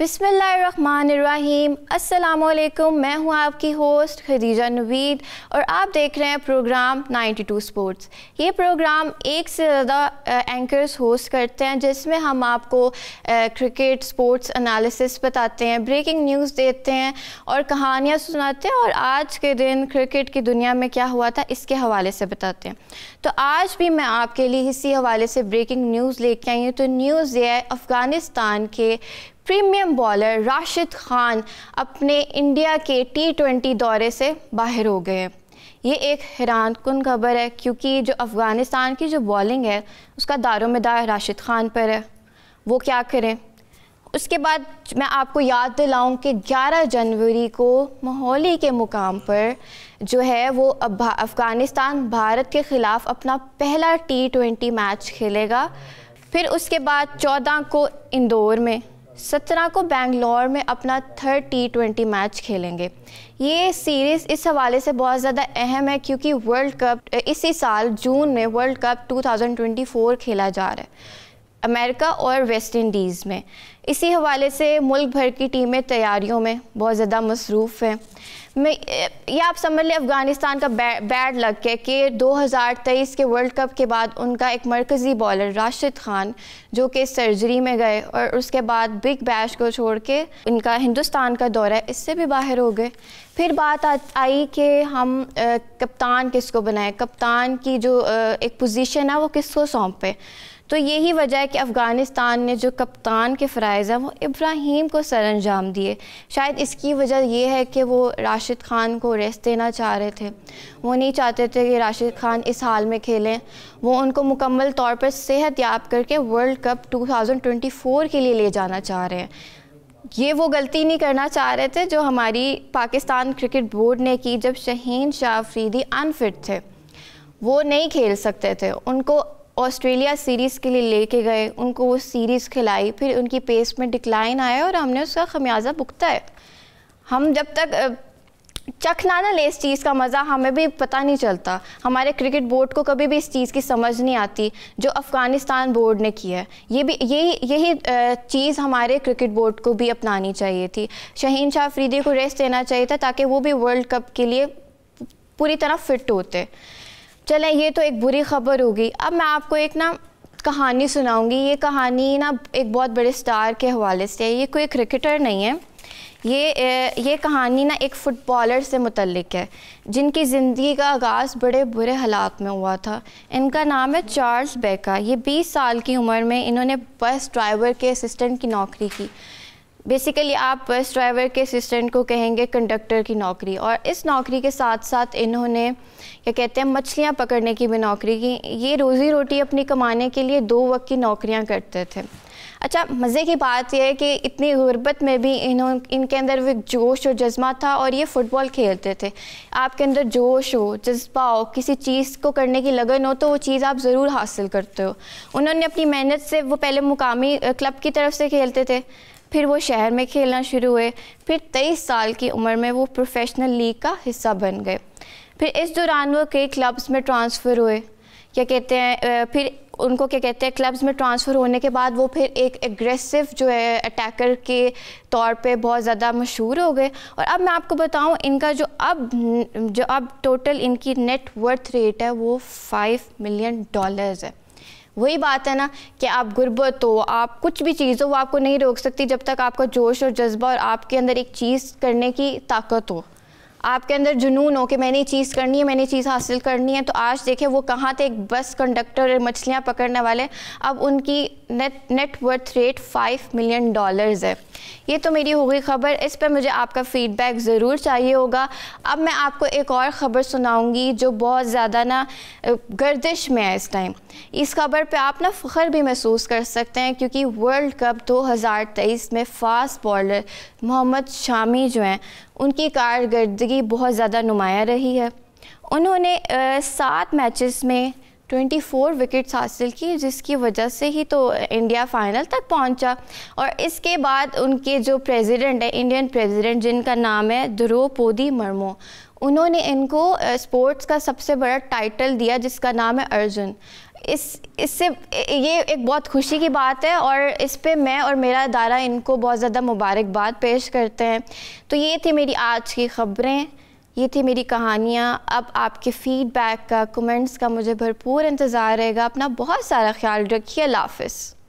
बिसमीम अल्लाम मैं हूं आपकी होस्ट खदीजा नवीद और आप देख रहे हैं प्रोग्राम 92 स्पोर्ट्स ये प्रोग्राम एक से ज़्यादा एंकर्स होस्ट करते हैं जिसमें हम आपको क्रिकेट स्पोर्ट्स एनालिसिस बताते हैं ब्रेकिंग न्यूज़ देते हैं और कहानियाँ सुनाते हैं और आज के दिन क्रिकेट की दुनिया में क्या हुआ था इसके हवाले से बताते हैं तो आज भी मैं आपके लिए इसी हवाले से ब्रेकिंग न्यूज़ लेके आई हूँ तो न्यूज़ ये है अफ़गानिस्तान के प्रीमियम बॉलर राशिद खान अपने इंडिया के टी ट्वेंटी दौरे से बाहर हो गए हैं ये एक हैरान कन खबर है क्योंकि जो अफ़गानिस्तान की जो बॉलिंग है उसका दारोमदार राशिद खान पर है वो क्या करें उसके बाद मैं आपको याद दिलाऊं कि 11 जनवरी को मोहली के मुकाम पर जो है वो अफ़गानिस्तान भारत के ख़िलाफ़ अपना पहला टी ट्वेंटी मैच खेलेगा फिर उसके बाद 14 को इंदौर में सत्रह को बेंगलोर में अपना थर्ड टी ट्वेंटी मैच खेलेंगे ये सीरीज़ इस हवाले से बहुत ज़्यादा अहम है क्योंकि वर्ल्ड कप इसी साल जून में वर्ल्ड कप 2024 खेला जा रहा है अमेरिका और वेस्ट इंडीज़ में इसी हवाले से मुल्क भर की टीमें तैयारियों में बहुत ज़्यादा मसरूफ़ हैं मैं ये आप समझ लें अफ़गानिस्तान का बैड लक है कि 2023 के वर्ल्ड कप के बाद उनका एक मरकज़ी बॉलर राशिद ख़ान जो कि सर्जरी में गए और उसके बाद बिग बैश को छोड़ के इनका हिंदुस्तान का दौरा है इससे भी बाहर हो गए फिर बात आई कि हम आ, कप्तान किसको बनाएं कप्तान की जो आ, एक पोजीशन है वो किसको सौंपे तो यही वजह है कि अफ़गानिस्तान ने जो कप्तान के फ़रा फ़राइज़ हैं वो को सर अंजाम दिए शायद इसकी वजह यह है कि वो राशिद ख़ान को रेस्ट देना चाह रहे थे वो नहीं चाहते थे कि राशिद ख़ान इस हाल में खेलें वो उनको मुकम्मल तौर पर सेहत याब करके वर्ल्ड कप 2024 के लिए ले जाना चाह रहे हैं ये वो गलती नहीं करना चाह रहे थे जो हमारी पाकिस्तान क्रिकेट बोर्ड ने की जब शहीन शाह अफरीदी अनफिट थे वो नहीं खेल सकते थे उनको ऑस्ट्रेलिया सीरीज़ के लिए लेके गए उनको वो सीरीज़ खिलाई फिर उनकी पेस में डिक्लाइन आया और हमने उसका खमियाजा भुगता है हम जब तक चखना ना ले इस चीज़ का मज़ा हमें भी पता नहीं चलता हमारे क्रिकेट बोर्ड को कभी भी इस चीज़ की समझ नहीं आती जो अफ़गानिस्तान बोर्ड ने की है ये भी यही यही चीज़ हमारे क्रिकेट बोर्ड को भी अपनानी चाहिए थी शहीन शाह अफरीदी को रेस्ट देना चाहिए था ताकि वो भी वर्ल्ड कप के लिए पूरी तरह फिट होते चले ये तो एक बुरी खबर होगी अब मैं आपको एक ना कहानी सुनाऊंगी ये कहानी ना एक बहुत बड़े स्टार के हवाले से है ये कोई क्रिकेटर नहीं है ये ये कहानी ना एक फ़ुटबॉलर से मुतलक है जिनकी ज़िंदगी का आगाज़ बड़े बुरे हालात में हुआ था इनका नाम है चार्ल्स बेका ये 20 साल की उम्र में इन्होंने बस ड्राइवर के असिस्टेंट की नौकरी की बेसिकली आप बस ड्राइवर के असिस्टेंट को कहेंगे कंडक्टर की नौकरी और इस नौकरी के साथ साथ इन्होंने क्या कहते हैं मछलियाँ पकड़ने की भी नौकरी की ये रोज़ी रोटी अपनी कमाने के लिए दो वक्त की नौकरियाँ करते थे अच्छा मज़े की बात यह है कि इतनी गुर्बत में भी इन्हों इनके अंदर वो जोश और जज्बा था और ये फ़ुटबॉल खेलते थे आपके अंदर जोश हो जज्बा हो किसी चीज़ को करने की लगन हो तो वो चीज़ आप ज़रूर हासिल करते हो उन्होंने अपनी मेहनत से वो पहले मुकामी क्लब की तरफ से खेलते थे फिर वो शहर में खेलना शुरू हुए फिर तेईस साल की उम्र में वो प्रोफेशनल लीग का हिस्सा बन गए फिर इस दौरान वो कई क्लब्स में ट्रांसफ़र हुए क्या कहते हैं फिर उनको क्या कहते हैं क्लब्स में ट्रांसफ़र होने के बाद वो फिर एक एग्रेसिव जो है अटैकर के तौर पे बहुत ज़्यादा मशहूर हो गए और अब मैं आपको बताऊं इनका जो अब जो अब टोटल इनकी नेट वर्थ रेट है वो फाइव मिलियन डॉलर्स है वही बात है ना कि आप गुर्बत हो आप कुछ भी चीज़ हो वो आपको नहीं रोक सकती जब तक आपका जोश और जज्बा और आपके अंदर एक चीज़ करने की ताकत हो आपके अंदर जुनून हो कि मैंने ये चीज़ करनी है मैंने चीज़ हासिल करनी है तो आज देखें वो कहाँ थे एक बस कंडक्टर मछलियाँ पकड़ने वाले अब उनकी net net worth rate five million dollars है ये तो मेरी हो गई ख़बर इस पर मुझे आपका फ़ीडबैक ज़रूर चाहिए होगा अब मैं आपको एक और ख़बर सुनाऊँगी जो बहुत ज़्यादा ना गर्दिश में है इस टाइम इस खबर पर आप ना फ़ख्र भी महसूस कर सकते हैं क्योंकि वर्ल्ड कप दो में फास्ट बॉलर मोहम्मद शामी जो हैं उनकी कारदगी बहुत ज़्यादा नुमाया रही है उन्होंने सात मैचेस में 24 विकेट्स हासिल की जिसकी वजह से ही तो इंडिया फाइनल तक पहुंचा और इसके बाद उनके जो प्रेसिडेंट है इंडियन प्रेसिडेंट जिनका नाम है द्रौपदी मर्मो उन्होंने इनको स्पोर्ट्स का सबसे बड़ा टाइटल दिया जिसका नाम है अर्जुन इस इससे ये एक बहुत खुशी की बात है और इस पर मैं और मेरा अदारा इनको बहुत ज़्यादा मुबारकबाद पेश करते हैं तो ये थी मेरी आज की ख़बरें ये थी मेरी कहानियाँ अब आपके फ़ीडबैक का कमेंट्स का मुझे भरपूर इंतज़ार रहेगा अपना बहुत सारा ख्याल रखिए हाफ़